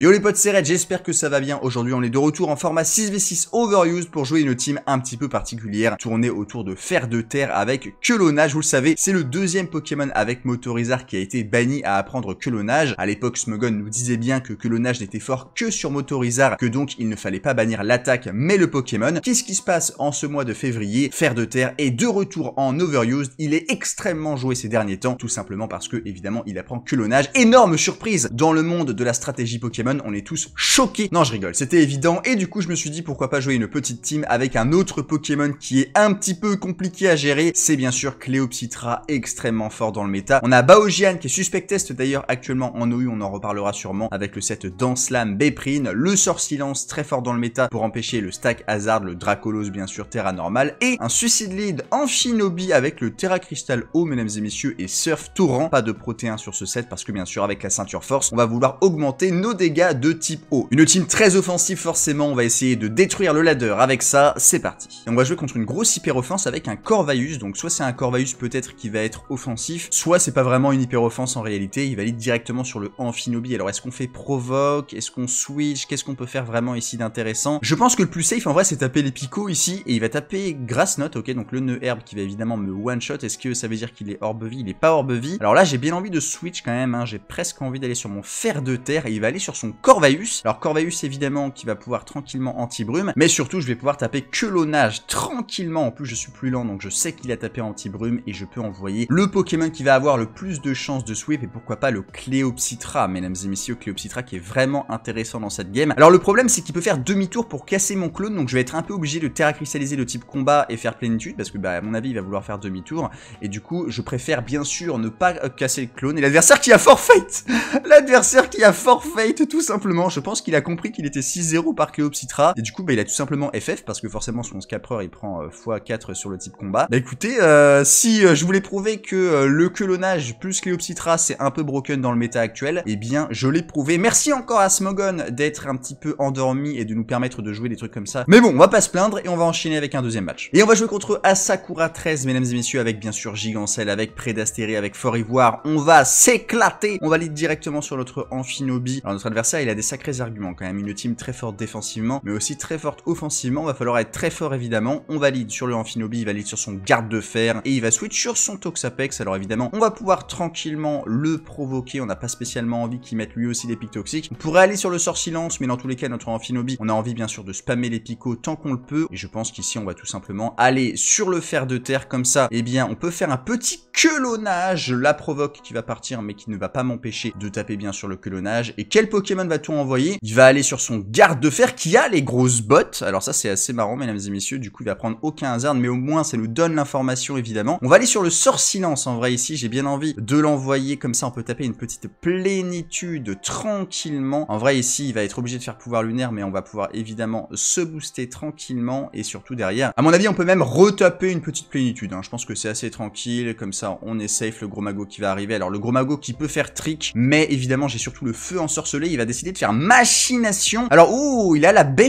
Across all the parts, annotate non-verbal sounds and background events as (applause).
Yo les potes, c'est Red, j'espère que ça va bien. Aujourd'hui, on est de retour en format 6v6 Overused pour jouer une team un petit peu particulière, tournée autour de Fer de Terre avec Kelonage. Vous le savez, c'est le deuxième Pokémon avec Motorizard qui a été banni à apprendre Kelonage. À l'époque, Smogon nous disait bien que Kelonage n'était fort que sur Motorizard, que donc il ne fallait pas bannir l'attaque mais le Pokémon. Qu'est-ce qui se passe en ce mois de février Fer de Terre est de retour en Overused. Il est extrêmement joué ces derniers temps, tout simplement parce que, évidemment, il apprend Kelonage. Énorme surprise dans le monde de la stratégie Pokémon on est tous choqués. Non, je rigole, c'était évident. Et du coup, je me suis dit pourquoi pas jouer une petite team avec un autre Pokémon qui est un petit peu compliqué à gérer. C'est bien sûr cléopsytra extrêmement fort dans le méta. On a Baogian, qui est suspect test d'ailleurs actuellement en OU, on en reparlera sûrement avec le set Danslam Béprine, le sort silence très fort dans le méta pour empêcher le stack Hazard, le Dracolos bien sûr, Terra Normal, et un Suicide Lead en Shinobi avec le Terra Crystal O, mesdames et messieurs, et Surf Torrent. Pas de protéin sur ce set parce que bien sûr avec la ceinture force, on va vouloir augmenter nos dégâts de type O, Une team très offensive forcément, on va essayer de détruire le ladder avec ça, c'est parti. on va jouer contre une grosse hyper-offense avec un Corvaius, donc soit c'est un Corvaius peut-être qui va être offensif, soit c'est pas vraiment une hyper-offense en réalité, il valide directement sur le Amphinobi. Alors est-ce qu'on fait provoque, est-ce qu'on switch, qu'est-ce qu'on peut faire vraiment ici d'intéressant Je pense que le plus safe en vrai c'est taper les picots ici, et il va taper Grass Note, ok, donc le nœud herbe qui va évidemment me one-shot, est-ce que ça veut dire qu'il est orbe vie Il est pas orbe vie. Alors là j'ai bien envie de switch quand même, hein. j'ai presque envie d'aller sur mon fer de terre, et il va aller sur son son Alors Corvaeus évidemment qui va pouvoir tranquillement anti-brume, mais surtout je vais pouvoir taper que l'onage tranquillement. En plus je suis plus lent donc je sais qu'il a tapé anti-brume et je peux envoyer le Pokémon qui va avoir le plus de chances de sweep et pourquoi pas le cléopsytra mesdames et messieurs, Cléopsitra qui est vraiment intéressant dans cette game. Alors le problème c'est qu'il peut faire demi-tour pour casser mon clone donc je vais être un peu obligé de terra le type combat et faire plénitude parce que bah à mon avis il va vouloir faire demi-tour et du coup je préfère bien sûr ne pas casser le clone et l'adversaire qui a forfait (laughs) L'adversaire qui a forfait tout simplement, je pense qu'il a compris qu'il était 6-0 par Cléopsitra, et du coup, bah, il a tout simplement FF, parce que forcément, son Scapreur, il prend x4 euh, sur le type combat. Bah écoutez, euh, si euh, je voulais prouver que le colonnage plus Cléopsitra, c'est un peu broken dans le méta actuel, eh bien, je l'ai prouvé. Merci encore à Smogon d'être un petit peu endormi et de nous permettre de jouer des trucs comme ça. Mais bon, on va pas se plaindre, et on va enchaîner avec un deuxième match. Et on va jouer contre Asakura 13, mesdames et messieurs, avec bien sûr Gigancel, avec Predastéry, avec Fort Ivoire. On va s'éclater On va aller directement sur notre Amphinobi. notre adversaire ça, il a des sacrés arguments quand même. Une team très forte défensivement, mais aussi très forte offensivement. Va falloir être très fort évidemment. On valide sur le Amphinobi, il valide sur son garde de fer et il va switch sur son Toxapex. Alors évidemment, on va pouvoir tranquillement le provoquer. On n'a pas spécialement envie qu'il mette lui aussi des pics toxiques. On pourrait aller sur le sort silence, mais dans tous les cas, notre Amphinobi, on a envie bien sûr de spammer les picots tant qu'on le peut. Et je pense qu'ici, on va tout simplement aller sur le fer de terre comme ça. et eh bien, on peut faire un petit lonnage. La provoque qui va partir, mais qui ne va pas m'empêcher de taper bien sur le quelonnage. Et quel Pokémon Pokémon va tout envoyer. Il va aller sur son garde de fer qui a les grosses bottes. Alors ça, c'est assez marrant, mesdames et messieurs. Du coup, il va prendre aucun hasard, mais au moins, ça nous donne l'information, évidemment. On va aller sur le sort silence, en vrai, ici. J'ai bien envie de l'envoyer. Comme ça, on peut taper une petite plénitude tranquillement. En vrai, ici, il va être obligé de faire pouvoir lunaire, mais on va pouvoir évidemment se booster tranquillement et surtout derrière. À mon avis, on peut même retaper une petite plénitude. Hein. Je pense que c'est assez tranquille. Comme ça, on est safe. Le gros mago qui va arriver. Alors, le gros mago qui peut faire trick, mais évidemment, j'ai surtout le feu ensorcelé. Il va décider de faire machination. Alors, ouh, il a la baie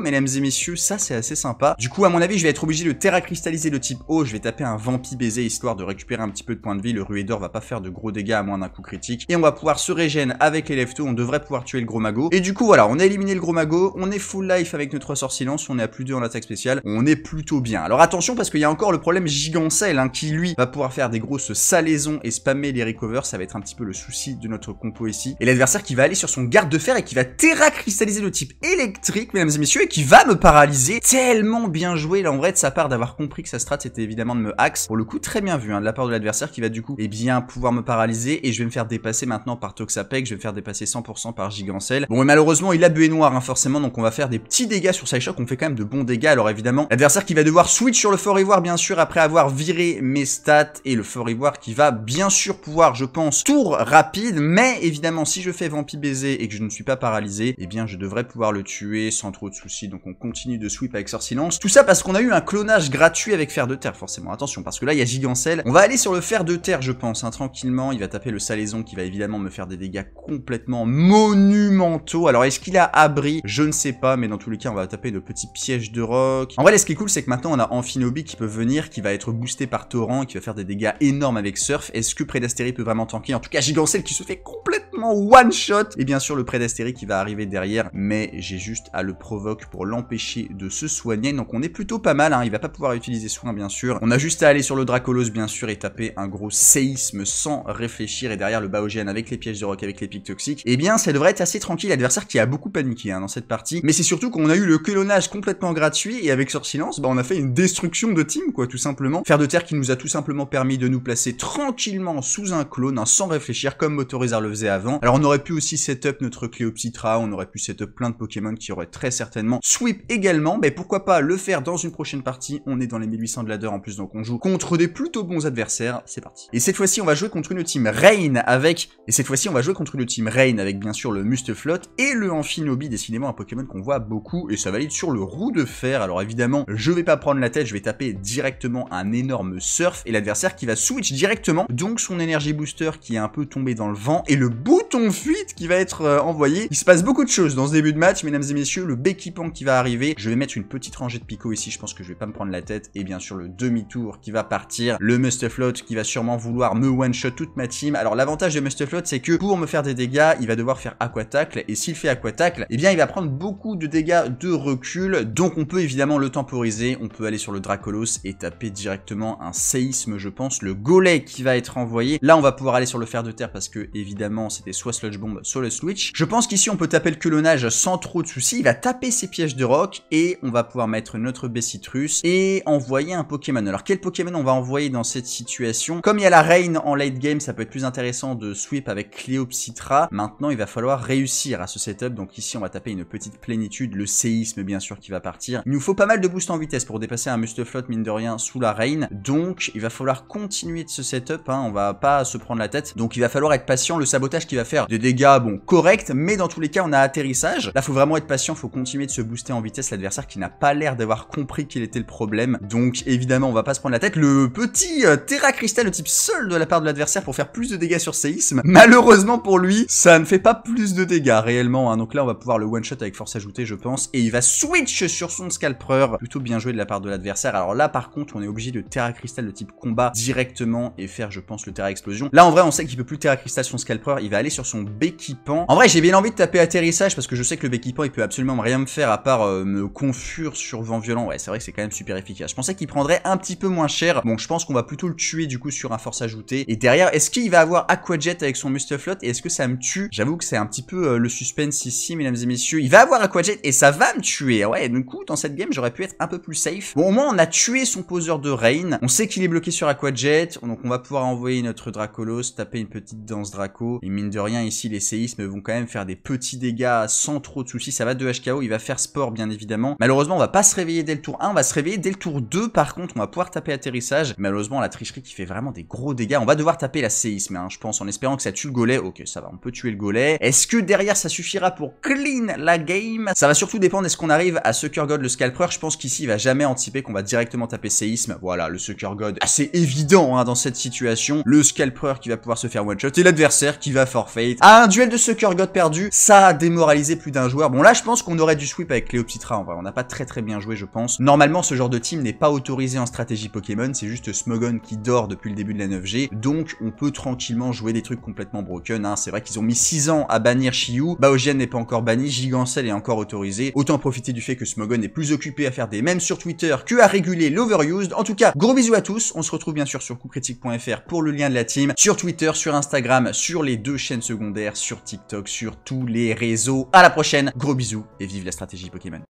mesdames et messieurs, ça c'est assez sympa. Du coup, à mon avis, je vais être obligé de terra-cristalliser le type O, je vais taper un vampi baiser histoire de récupérer un petit peu de points de vie. Le ruédor va pas faire de gros dégâts à moins d'un coup critique. Et on va pouvoir se régène avec les leftos, on devrait pouvoir tuer le gros mago. Et du coup, voilà, on a éliminé le gros mago, on est full life avec nos trois sorts silence, on est à plus 2 en attaque spéciale, on est plutôt bien. Alors attention parce qu'il y a encore le problème gigancel hein, qui lui va pouvoir faire des grosses salaisons et spammer les recovers, ça va être un petit peu le souci de notre compo ici. Et l'adversaire qui va aller sur son garde garde-fer et qui va terra-cristalliser le type électrique, mesdames et messieurs, et qui va me paralyser. Tellement bien joué, là, en vrai, de sa part, d'avoir compris que sa strat, c'était évidemment de me axe. Pour le coup, très bien vu, hein, de la part de l'adversaire, qui va du coup, et eh bien, pouvoir me paralyser, et je vais me faire dépasser maintenant par Toxapec, je vais me faire dépasser 100% par Gigancel. Bon, et malheureusement, il a bué noir, hein, forcément, donc on va faire des petits dégâts sur Psyshock, on fait quand même de bons dégâts, alors évidemment, l'adversaire qui va devoir switch sur le Fort bien sûr, après avoir viré mes stats, et le Fort qui va, bien sûr, pouvoir, je pense, tour rapide, mais évidemment, si je fais Vampy Baiser, et que je ne suis pas paralysé, eh bien je devrais pouvoir le tuer sans trop de soucis. Donc on continue de sweep avec Silence. Tout ça parce qu'on a eu un clonage gratuit avec fer de terre, forcément. Attention, parce que là il y a Gigancel. On va aller sur le fer de terre, je pense, hein, tranquillement. Il va taper le salaison qui va évidemment me faire des dégâts complètement monumentaux. Alors est-ce qu'il a abri Je ne sais pas, mais dans tous les cas on va taper de petits pièges de rock. En vrai, ce qui est cool, c'est que maintenant on a Amphinobi qui peut venir, qui va être boosté par Torrent, qui va faire des dégâts énormes avec Surf. Est-ce que Predastéry peut vraiment tanker En tout cas, Gigancel qui se fait complètement one shot. Eh bien bien sûr le prédastérique qui va arriver derrière, mais j'ai juste à le provoquer pour l'empêcher de se soigner. Donc on est plutôt pas mal, hein. il va pas pouvoir utiliser soin bien sûr. On a juste à aller sur le Dracolos bien sûr et taper un gros séisme sans réfléchir et derrière le Baogène avec les pièges de roc, avec les pics toxiques. Eh bien ça devrait être assez tranquille, l'adversaire qui a beaucoup paniqué hein, dans cette partie. Mais c'est surtout qu'on a eu le clonage complètement gratuit et avec silence, bah, on a fait une destruction de team quoi tout simplement. Faire de terre qui nous a tout simplement permis de nous placer tranquillement sous un clone hein, sans réfléchir comme Motorizar le faisait avant. Alors on aurait pu aussi cette notre cléopsytra on aurait pu setup plein de Pokémon qui auraient très certainement sweep également, mais pourquoi pas le faire dans une prochaine partie, on est dans les 1800 de ladder en plus, donc on joue contre des plutôt bons adversaires, c'est parti. Et cette fois-ci, on va jouer contre une team Rain avec, et cette fois-ci, on va jouer contre une team Rain avec bien sûr le Musteflot et le Amphinobi, décidément un Pokémon qu'on voit beaucoup, et ça valide sur le roue de fer, alors évidemment, je vais pas prendre la tête, je vais taper directement un énorme surf, et l'adversaire qui va switch directement, donc son énergie booster qui est un peu tombé dans le vent, et le bouton fuite qui va être euh, envoyé. Il se passe beaucoup de choses dans ce début de match, mesdames et messieurs. Le béquipant qui va arriver. Je vais mettre une petite rangée de picots ici. Je pense que je vais pas me prendre la tête. Et bien sûr, le demi-tour qui va partir. Le Mustaflot qui va sûrement vouloir me one-shot toute ma team. Alors, l'avantage de Mustaflot, c'est que pour me faire des dégâts, il va devoir faire aquatacle. Et s'il fait aquatacle, eh bien, il va prendre beaucoup de dégâts de recul. Donc, on peut évidemment le temporiser. On peut aller sur le Dracolos et taper directement un séisme, je pense. Le golet qui va être envoyé. Là, on va pouvoir aller sur le fer de terre parce que, évidemment, c'était soit Sludge Bomb, soit le Sludge je pense qu'ici on peut taper le culonnage sans trop de soucis, il va taper ses pièges de rock et on va pouvoir mettre notre Bessitrus et envoyer un Pokémon. Alors quel Pokémon on va envoyer dans cette situation Comme il y a la Reine en late game, ça peut être plus intéressant de sweep avec Cléopsitra. Maintenant il va falloir réussir à ce setup, donc ici on va taper une petite plénitude, le séisme bien sûr qui va partir. Il nous faut pas mal de boost en vitesse pour dépasser un Mustaflot mine de rien sous la Reine, donc il va falloir continuer de ce setup, hein. on va pas se prendre la tête, donc il va falloir être patient, le sabotage qui va faire des dégâts, bon, correct, mais dans tous les cas, on a atterrissage. Là, faut vraiment être patient, faut continuer de se booster en vitesse l'adversaire qui n'a pas l'air d'avoir compris qu'il était le problème. Donc, évidemment, on va pas se prendre la tête. Le petit euh, Terra Cristal de type seul de la part de l'adversaire pour faire plus de dégâts sur séisme. Malheureusement pour lui, ça ne fait pas plus de dégâts réellement. Hein. Donc là, on va pouvoir le one-shot avec force ajoutée, je pense. Et il va switch sur son scalper. Plutôt bien joué de la part de l'adversaire. Alors là, par contre, on est obligé de Terra Cristal de type combat directement et faire, je pense, le Terra Explosion. Là, en vrai, on sait qu'il peut plus Terra Cristal son scalper. Il va aller sur son béquipant en vrai, j'ai bien envie de taper atterrissage parce que je sais que le béquipant il peut absolument rien me faire à part euh, me confure sur vent violent. Ouais, c'est vrai que c'est quand même super efficace. Je pensais qu'il prendrait un petit peu moins cher. Bon, je pense qu'on va plutôt le tuer du coup sur un force ajouté. Et derrière, est-ce qu'il va avoir Aquajet avec son Mustaflot et est-ce que ça me tue J'avoue que c'est un petit peu euh, le suspense ici, mesdames et messieurs. Il va avoir Aquajet et ça va me tuer. Ouais, du coup, dans cette game, j'aurais pu être un peu plus safe. Bon, au moins, on a tué son poseur de Rain. On sait qu'il est bloqué sur Aquajet. Donc, on va pouvoir envoyer notre Dracolos, taper une petite danse Draco. Et mine de rien, ici, les séismes vont quand même faire des petits dégâts sans trop de soucis. Ça va de HKO, il va faire sport bien évidemment. Malheureusement, on va pas se réveiller dès le tour 1, on va se réveiller dès le tour 2. Par contre, on va pouvoir taper atterrissage. Malheureusement, la tricherie qui fait vraiment des gros dégâts. On va devoir taper la séisme, hein, je pense, en espérant que ça tue le golet. Ok, ça va, on peut tuer le golet. Est-ce que derrière, ça suffira pour clean la game Ça va surtout dépendre, est-ce qu'on arrive à Sucker God le Scalper Je pense qu'ici, il va jamais anticiper qu'on va directement taper séisme. Voilà, le Sucker God, assez évident hein, dans cette situation. Le Scalper qui va pouvoir se faire one-shot et l'adversaire qui va forfait à ah, un duel de Sucker Kurgot perdu, ça a démoralisé plus d'un joueur. Bon là, je pense qu'on aurait du sweep avec Léoptitra en vrai. On n'a pas très très bien joué, je pense. Normalement, ce genre de team n'est pas autorisé en stratégie Pokémon, c'est juste Smogon qui dort depuis le début de la 9G, donc on peut tranquillement jouer des trucs complètement broken. Hein. C'est vrai qu'ils ont mis 6 ans à bannir Shiyu, Baogène n'est pas encore banni, Gigancel est encore autorisé. Autant profiter du fait que Smogon est plus occupé à faire des mèmes sur Twitter que à réguler l'overused. En tout cas, gros bisous à tous, on se retrouve bien sûr sur coupcritique.fr pour le lien de la team, sur Twitter, sur Instagram, sur les deux chaînes secondaires, sur TikTok sur tous les réseaux. À la prochaine, gros bisous et vive la stratégie Pokémon.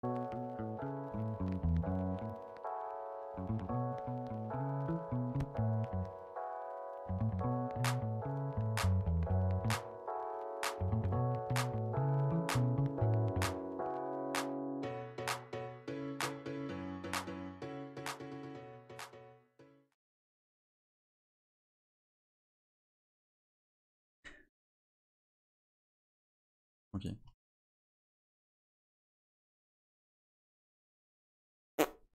Ok.